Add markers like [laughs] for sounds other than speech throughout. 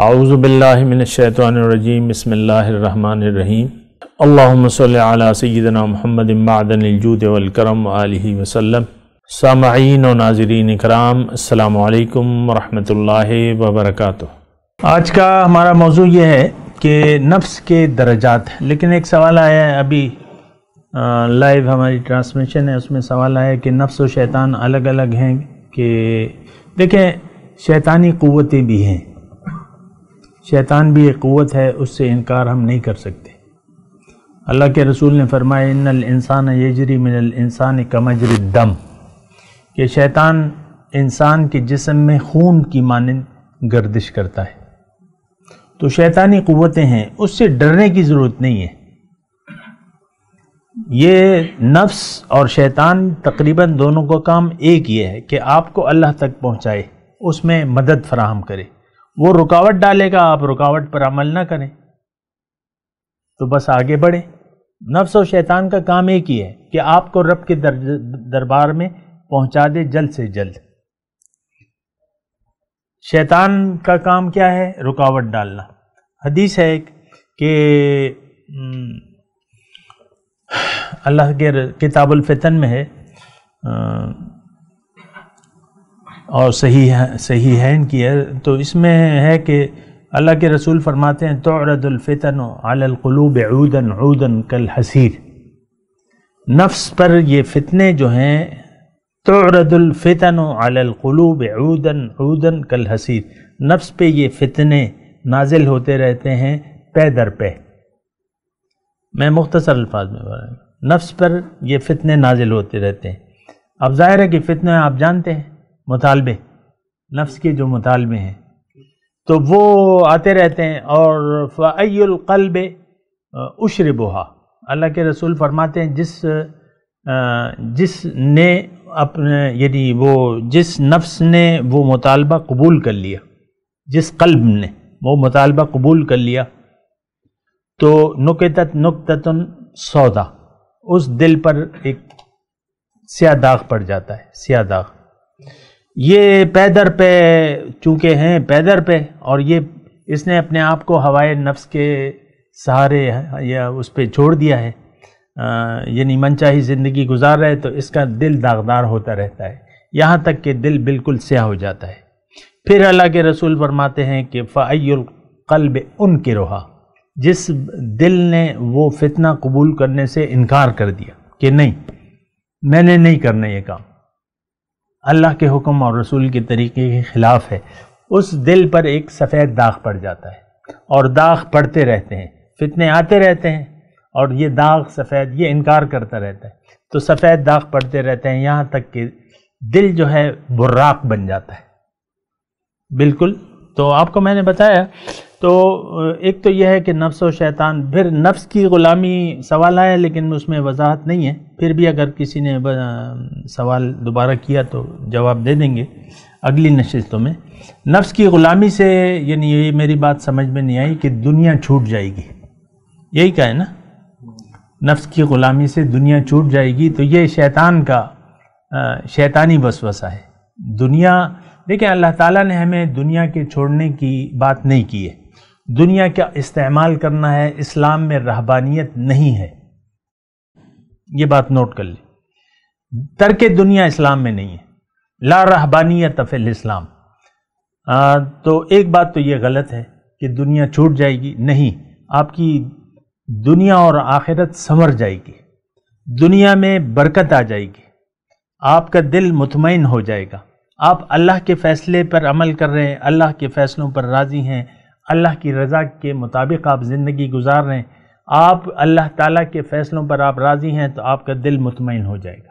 आउज़बिल्लिमिनशैतरजीम बसमीम अल्लाम सल महमद इमादनजूद वलकरम आलि वसलम सामीन और नाजरीन कराम अल्लाम वरहि वबरक आज का हमारा मौजू ये है कि नफ्स के दर्जात लेकिन एक सवाल आया है अभी लाइव हमारी ट्रांसमिशन है उसमें सवाल आया कि नफ्स और शैतान अलग अलग हैं कि देखें शैतानी क़वतें भी हैं शैतान भी एक क़वत है उससे इनकार हम नहीं कर सकते अल्लाह के रसूल ने फरमाया इन इंसान यजरी मिनल इंसान कमजर दम कि शैतान इंसान के जिसम में खून की मानंद गर्दिश करता है तो शैतानी क़वतें हैं उससे डरने की ज़रूरत नहीं है ये नफ्स और शैतान तकरीबन दोनों का काम एक ही है कि आपको अल्लाह तक पहुँचाए उसमें मदद फराहम करे वो रुकावट डालेगा आप रुकावट पर अमल ना करें तो बस आगे बढ़े नफ्स और शैतान का काम एक ही है कि आपको रब के दरबार में पहुंचा दे जल्द से जल्द शैतान का काम क्या है रुकावट डालना हदीस है एक कि हम्म, अल्लाह के किताबुल फितन में है और सही है सही है इनकी है तो इसमें है कि अल्लाह के रसूल फरमाते हैं तोरदुल्फ़ितन आलकलूब ऊदन ऊदन कल हसीर नफ्स पर ये फ़ितने जो हैं तोरदुल्फ़ितन आलकलूब ऊदन ऊदन कल हसीर नफ्स पे ये फ़ितने नाजिल होते रहते हैं पे दर पे मैं मुख्तसर अल्फाज में हूँ नफ्स पर ये फ़ितने नाजिल होते रहते हैं अब ज़ाहिर है कि फ़ितने आप जानते हैं मुतालबे नफ्स के जो मुतालबे हैं तो वो आते रहते हैं और फ़ैलकल्ब बोहा अल्लाह के रसूल फरमाते हैं जिस जिस ने अपने यदि वो जिस नफ्स ने वो मुतालबा कबूल कर लिया जिस कल्ब ने वो मुतालबा कबूल कर लिया तो नुकतत नुकतन सौदा उस दिल पर एक स्या दाग पड़ जाता है स्या दाग ये पैदर पे चूँकि हैं पैदर पे और ये इसने अपने आप को हवाए नफ्स के सहारे या उस पर छोड़ दिया है यानी मनचाही ज़िंदगी गुजार रहे तो इसका दिल दागदार होता रहता है यहाँ तक कि दिल बिल्कुल स्याह हो जाता है फिर अल्लाह के रसूल फरमाते हैं कि फ़ैलकल्ब उन के रोहा जिस दिल ने वो फितना कबूल करने से इनकार कर दिया कि नहीं मैंने नहीं करना ये काम अल्लाह के हुक्म और रसूल के तरीके के ख़िलाफ़ है उस दिल पर एक सफ़ेद दाग पड़ जाता है और दाग पड़ते रहते हैं फितने आते रहते हैं और ये दाग सफ़ेद ये इनकार करता रहता है तो सफ़ेद दाग पड़ते रहते हैं यहाँ तक कि दिल जो है बुर्राक बन जाता है बिल्कुल तो आपको मैंने बताया तो एक तो यह है कि नफ्स और शैतान फिर नफ्स की ग़ुलामी सवाल आया लेकिन उसमें वजाहत नहीं है फिर भी अगर किसी ने सवाल दोबारा किया तो जवाब दे देंगे अगली नशस्तों में नफ्स की ग़ुलामी से यानी ये मेरी बात समझ में नहीं आई कि दुनिया छूट जाएगी यही कहा है ना नफ्स की ग़ुलामी से दुनिया छूट जाएगी तो ये शैतान का शैतानी वसवसा है दुनिया देखिए अल्लाह ताला ने हमें दुनिया के छोड़ने की बात नहीं की है दुनिया का इस्तेमाल करना है इस्लाम में रहबानियत नहीं है ये बात नोट कर लें तर्क दुनिया इस्लाम में नहीं है ला रहबानियत फ़िल इस्लाम आ, तो एक बात तो यह गलत है कि दुनिया छूट जाएगी नहीं आपकी दुनिया और आखिरत संवर जाएगी दुनिया में बरकत आ जाएगी आपका दिल मुतमिन हो जाएगा आप अल्लाह के फ़ैसले पर अमल कर रहे हैं अल्लाह के फ़ैसलों पर राज़ी हैं अल्लाह की रज़ा के मुताबिक आप ज़िंदगी गुजार रहे हैं आप अल्लाह ताला के फ़ैसलों पर आप राज़ी हैं तो आपका दिल मुतमिन हो जाएगा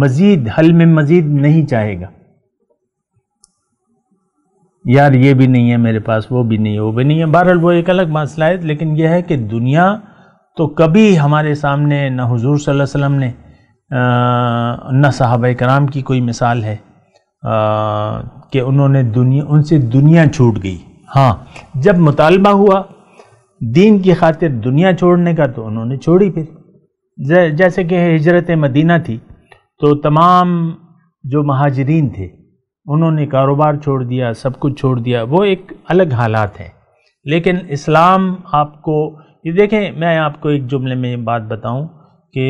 मज़ीद हल में मज़ीद नहीं चाहेगा यार ये भी नहीं है मेरे पास वो भी नहीं है वो भी नहीं है बहरहाल वो एक अलग मसला है लेकिन यह है कि दुनिया तो कभी हमारे सामने न हजूर सल्लल्लाहु अलैहि वसल्लम ने न साहब कराम की कोई मिसाल है कि उन्होंने दुनिया उनसे दुनिया छूट गई हाँ जब मुतालबा हुआ दीन की खातिर दुनिया छोड़ने का तो उन्होंने छोड़ी फिर जैसे कि हिजरत मदीना थी तो तमाम जो महाजरीन थे उन्होंने कारोबार छोड़ दिया सब कुछ छोड़ दिया वो एक अलग हालात हैं लेकिन इस्लाम आपको ये देखें मैं आपको एक जुमले में बात बताऊं कि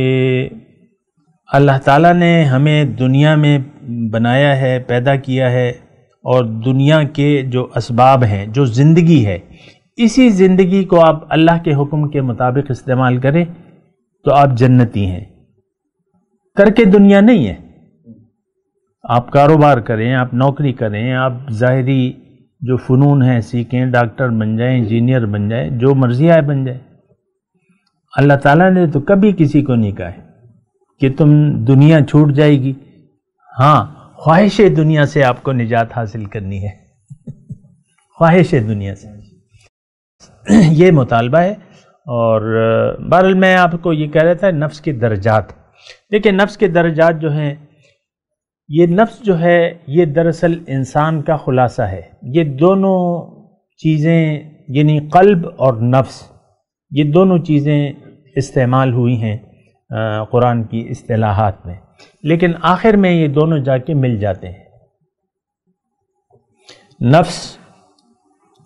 अल्लाह ताला ने हमें दुनिया में बनाया है पैदा किया है और दुनिया के जो इसबाब हैं जो ज़िंदगी है इसी ज़िंदगी को आप अल्लाह के हुक्म के मुताबिक इस्तेमाल करें तो आप जन्नती हैं करके दुनिया नहीं है आप कारोबार करें आप नौकरी करें आप ज़ाहरी जो फ़नून है सीखें डॉक्टर बन जाएं इंजीनियर बन जाएं जो मर्ज़ी आए बन जाए अल्लाह ताला ने तो कभी किसी को नहीं कहा कि तुम दुनिया छूट जाएगी हाँ ख्वाहिश दुनिया से आपको निजात हासिल करनी है ख्वाहिश दुनिया से ये मुतालबा है और बहरल मैं आपको ये कह रहा था नफ्स के दर्जात देखिए नफ्स के दर्जात जो हैं ये नफ्स जो है ये दरअसल इंसान का ख़ुलासा है ये दोनों चीज़ें यानी कल्ब और नफ्स ये दोनों चीज़ें इस्तेमाल हुई हैं कुरान की असलाहत में लेकिन आखिर में ये दोनों जाके मिल जाते हैं नफ्स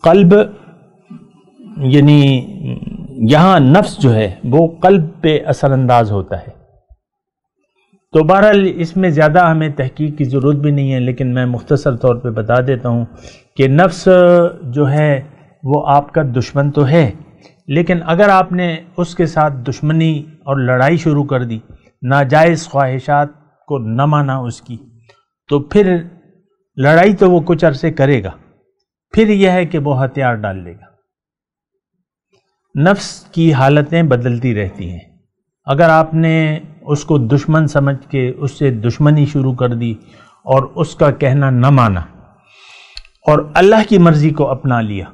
कल्ब यानी यहाँ नफ्स जो है वो कल्ब पे असरअंदाज होता है तो बहरहाल इसमें ज़्यादा हमें तहकीक की ज़रूरत भी नहीं है लेकिन मैं मुख्तसर तौर पे बता देता हूँ कि नफ्स जो है वो आपका दुश्मन तो है लेकिन अगर आपने उसके साथ दुश्मनी और लड़ाई शुरू कर दी नाजायज़ ख्वाहिशात को न माना उसकी तो फिर लड़ाई तो वो कुछ अरसे करेगा फिर यह है कि वो हथियार डाल लेगा नफ्स की हालतें बदलती रहती हैं अगर आपने उसको दुश्मन समझ के उससे दुश्मनी शुरू कर दी और उसका कहना न माना और अल्लाह की मर्ज़ी को अपना लिया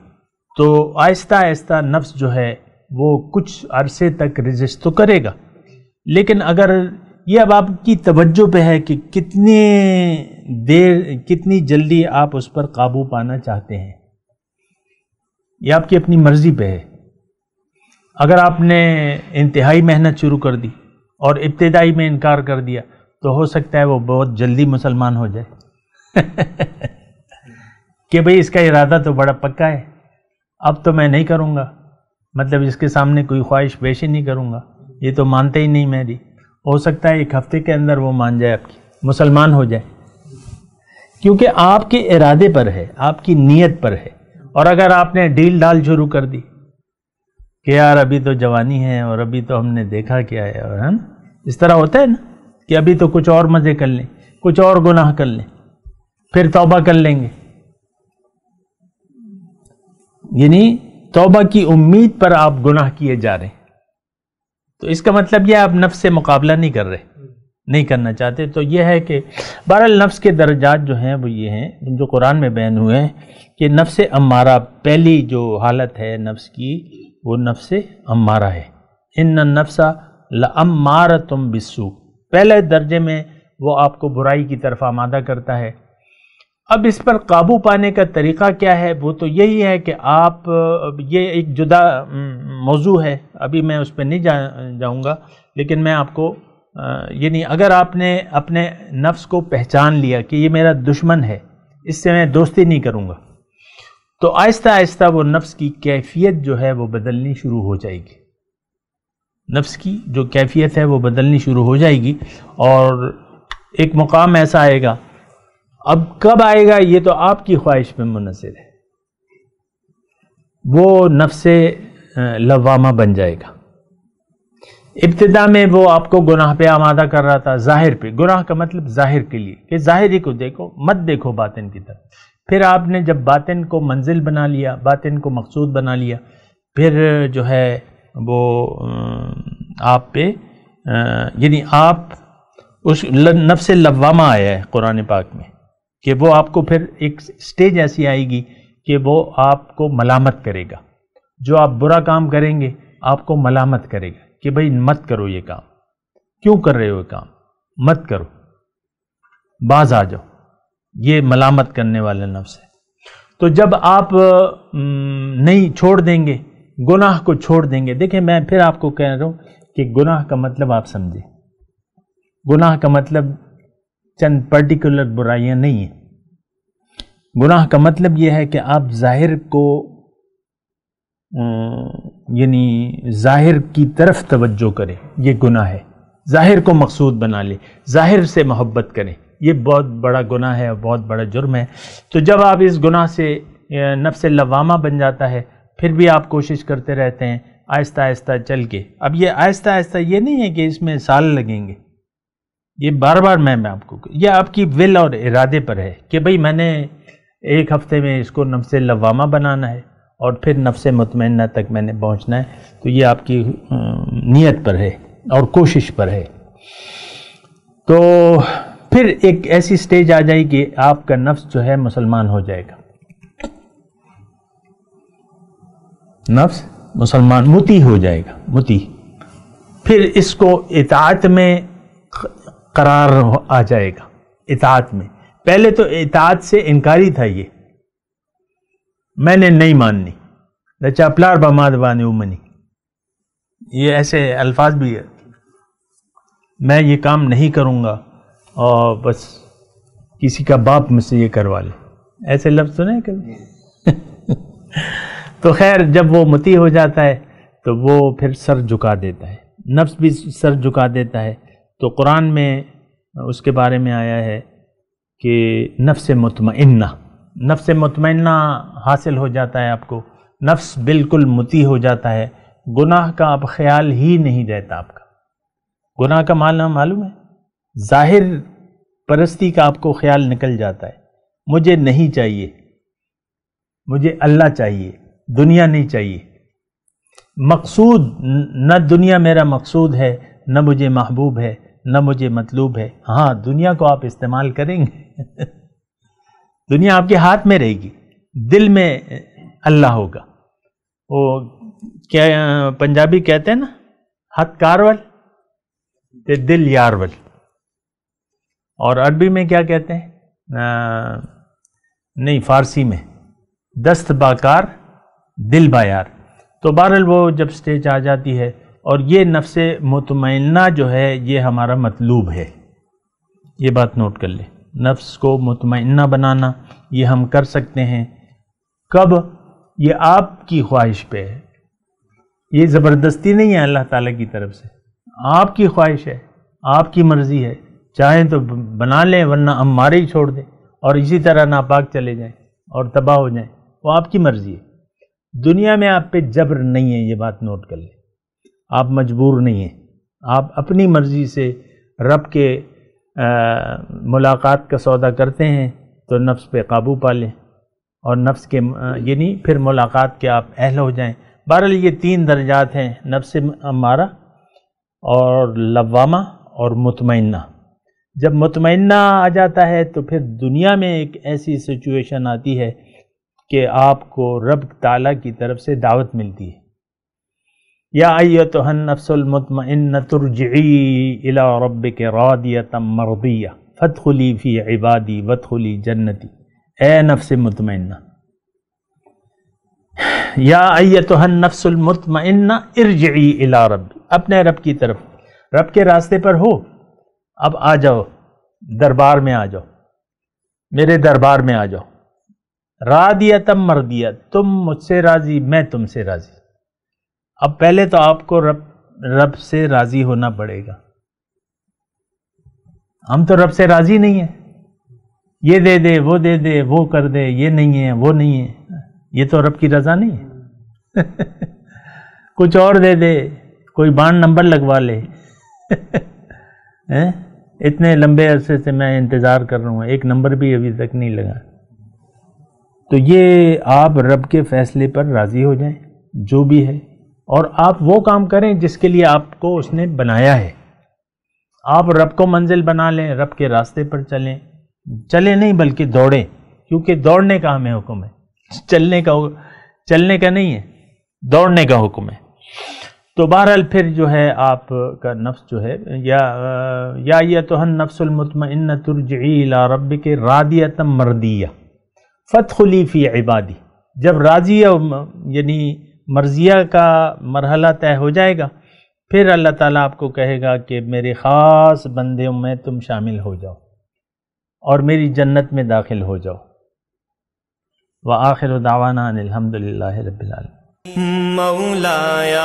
तो आहिस्ता आहिस्ता नफ्स जो है वो कुछ अरसे तक रजिस्ट तो करेगा लेकिन अगर ये अब आपकी तवज्जो पे है कि कितने देर कितनी जल्दी आप उस पर काबू पाना चाहते हैं ये आपकी अपनी मर्ज़ी पे है अगर आपने इंतहाई मेहनत शुरू कर दी और इब्तदाई में इनकार कर दिया तो हो सकता है वो बहुत जल्दी मुसलमान हो जाए [laughs] कि भाई इसका इरादा तो बड़ा पक्का है अब तो मैं नहीं करूँगा मतलब इसके सामने कोई ख्वाहिश पेश ही नहीं करूँगा ये तो मानते ही नहीं मेरी हो सकता है एक हफ्ते के अंदर वो मान जाए आपकी मुसलमान हो जाए क्योंकि आपके इरादे पर है आपकी नीयत पर है और अगर आपने डील डाल शुरू कर दी कि यार अभी तो जवानी है और अभी तो हमने देखा क्या है और हम इस तरह होता है ना कि अभी तो कुछ और मज़े कर लें कुछ और गुनाह कर लें फिर तौबा कर लेंगे यानी तौबा की उम्मीद पर आप गुनाह किए जा रहे हैं तो इसका मतलब यह आप नफ्स से मुकाबला नहीं कर रहे नहीं करना चाहते तो यह है कि बहरहाल नफ्स के दर्जात जो हैं वो ये हैं जो कुरान में बैन हुए हैं कि नफ्स अमारा पहली जो हालत है नफ्स की वो नफ्स अमारा है इन नफ्सा लमार तुम बिस्सू पहले दर्जे में वो आपको बुराई की तरफ आमादा करता है अब इस पर काबू पाने का तरीका क्या है वो तो यही है कि आप ये एक जुदा मौजू है अभी मैं उस पर नहीं जा जाऊँगा लेकिन मैं आपको यानी अगर आपने अपने नफ्स को पहचान लिया कि ये मेरा दुश्मन है इससे मैं दोस्ती नहीं करूँगा तो आहिस्ता आहिस्ता वो नफ्स की कैफियत जो है वो बदलनी शुरू हो जाएगी नफ्स की जो कैफियत है वो बदलनी शुरू हो जाएगी और एक मुकाम ऐसा आएगा अब कब आएगा ये तो आपकी ख्वाहिश में मुनसर है वो नफ्स लवामा बन जाएगा इब्तदा में वो आपको गुनाह पे आमादा कर रहा था जाहिर पे गुनाह का मतलब जाहिर के लिए कि जाहिर ही को देखो मत देखो बातिन की तरफ फिर आपने जब बातिन को मंजिल बना लिया बातिन को मकसूद बना लिया फिर जो है वो आप पे यानी आप उस नफ्स लवामा आया है कुरान पाक में कि वो आपको फिर एक स्टेज ऐसी आएगी कि वो आपको मलामत करेगा जो आप बुरा काम करेंगे आपको मलामत करेगा कि भाई मत करो ये काम क्यों कर रहे हो ये काम मत करो बाज आ जाओ ये मलामत करने वाले नफ्स है तो जब आप नहीं छोड़ देंगे गुनाह को छोड़ देंगे देखिए मैं फिर आपको कह रहा हूँ कि गुनाह का मतलब आप समझें गुनाह का मतलब चंद पर्टिकुलर बुराइयां नहीं हैं गुनाह का मतलब यह है कि आप जाहिर को यानी जाहिर की तरफ तवज्जो करें यह गुनाह है जाहिर को मकसूद बना ले जाहिर से मोहब्बत करें यह बहुत बड़ा गुनाह है और बहुत बड़ा जुर्म है तो जब आप इस गुनाह से नफ्स लवामा बन जाता है फिर भी आप कोशिश करते रहते हैं आहिस्ता आहिस्ता चल के अब ये आहिस्ता आहिस्ता ये नहीं है कि इसमें साल लगेंगे ये बार बार मैं मैं आपको ये आपकी विल और इरादे पर है कि भाई मैंने एक हफ्ते में इसको नफ्स लवामा बनाना है और फिर नफ्स मतमना तक मैंने पहुंचना है तो ये आपकी नीयत पर है और कोशिश पर है तो फिर एक ऐसी स्टेज आ जाएगी आपका नफ्स जो है मुसलमान हो जाएगा नफ्स मुसलमान मुती हो जाएगा मुती फिर इसको इतात में करार आ जाएगा इतात में पहले तो इतात से इनकारी था ये मैंने नहीं माननी द चापलार बमाद वान उमनी ये ऐसे अल्फाज भी है मैं ये काम नहीं करूँगा और बस किसी का बाप मुझसे ये करवा ले ऐसे लफ्ज़ सुने कभी [laughs] तो खैर जब वो मती हो जाता है तो वो फिर सर झुका देता है नफ्स भी सर झुका देता है तो कुरान में उसके बारे में आया है कि नफ्स मतमन्ना नफ्स मतमन्ना हासिल हो जाता है आपको नफ्स बिल्कुल मुती हो जाता है गुनाह का आप ख्याल ही नहीं रहता आपका गुनाह का मालूम मालूम है ज़ाहिर परस्ती का आपको ख्याल निकल जाता है मुझे नहीं चाहिए मुझे अल्लाह चाहिए दुनिया नहीं चाहिए मकसूद न दुनिया मेरा मकसूद है न मुझे महबूब है न मुझे मतलूब है हाँ दुनिया को आप इस्तेमाल करेंगे दुनिया आपके हाथ में रहेगी दिल में अल्लाह होगा वो क्या पंजाबी कहते हैं ना हथ कारवल ते दिल यारवल और अरबी में क्या कहते हैं नहीं फारसी में दस्त बाकार दिल बायार तो बहरल वो जब स्टेज आ जाती है और ये नफ्स मतमना जो है ये हमारा मतलूब है ये बात नोट कर लें नफ्स को मतमना बनाना ये हम कर सकते हैं कब ये आपकी ख्वाहिश पे है ये ज़बरदस्ती नहीं है अल्लाह ताला की तरफ से आपकी ख्वाहिश है आपकी मर्ज़ी है चाहें तो बना लें वरना हम मारे ही छोड़ दें और इसी तरह नापाक चले जाएं और तबाह हो जाएं वो आपकी मर्ज़ी है दुनिया में आप पे जबर नहीं है ये बात नोट कर लें आप मजबूर नहीं हैं आप अपनी मर्ज़ी से रब के आ, मुलाकात का सौदा करते हैं तो नफ्स पे काबू पा लें और नफ्स के यानी फिर मुलाकात के आप अहल हो जाएं बहरहाल ये तीन दर्जात हैं नफ्स अमारा और लवामा और मुतमना जब मुतमना आ जाता है तो फिर दुनिया में एक ऐसी सिचुएशन आती है कि आपको रब ताला की तरफ से दावत मिलती है या आइए तो इला रब के रादियतम मरदिया फ़तखली फ़ी इबादी वतखली जन्नती ए नफ्स मतमन्ना या आइए तो हन्नफ़सलमतमन्ना इर्जी इला रब अपने रब की तरफ रब के रास्ते पर हो अब आ जाओ दरबार में आ जाओ मेरे दरबार में आ जाओ रादिया तम मर दिया तुम मुझसे राज़ी मैं तुमसे राज़ी अब पहले तो आपको रब रब से राजी होना पड़ेगा हम तो रब से राजी नहीं है ये दे दे वो दे दे वो कर दे ये नहीं है वो नहीं है ये तो रब की रजा नहीं है [laughs] कुछ और दे दे कोई बाण नंबर लगवा ले [laughs] इतने लंबे अरसे से मैं इंतज़ार कर रहा हूँ एक नंबर भी अभी तक नहीं लगा तो ये आप रब के फैसले पर राज़ी हो जाएं जो भी है और आप वो काम करें जिसके लिए आपको उसने बनाया है आप रब को मंजिल बना लें रब के रास्ते पर चलें चलें नहीं बल्कि दौड़ें क्योंकि दौड़ने का हमें हुक्म है चलने का चलने का नहीं है दौड़ने का हुक्म है तो बहरहाल फिर जो है आपका नफ्स जो है या या तो हन नफ्सलमतम तुरजीला रब के रादियत मरदिया फी इबादी जब राजी यानी मर्जिया का मरहला तय हो जाएगा फिर अल्लाह ताला आपको कहेगा कि मेरे ख़ास बंदों में तुम शामिल हो जाओ और मेरी जन्नत में दाखिल हो जाओ व आखिर दावाना अलहमदिल्ला रबाल मौलाया